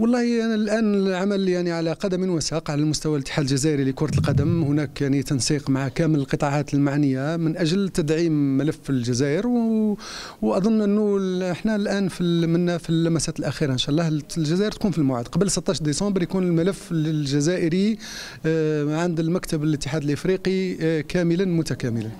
والله انا يعني الان العمل يعني على قدم وساق على المستوى الاتحاد الجزائري لكره القدم هناك يعني تنسيق مع كامل القطاعات المعنيه من اجل تدعيم ملف الجزائر و... واظن انه احنا الان في منا في اللمسات الاخيره ان شاء الله الجزائر تكون في الموعد قبل 16 ديسمبر يكون الملف الجزائري آه، عند المكتب الاتحاد الافريقي آه، كاملا متكاملا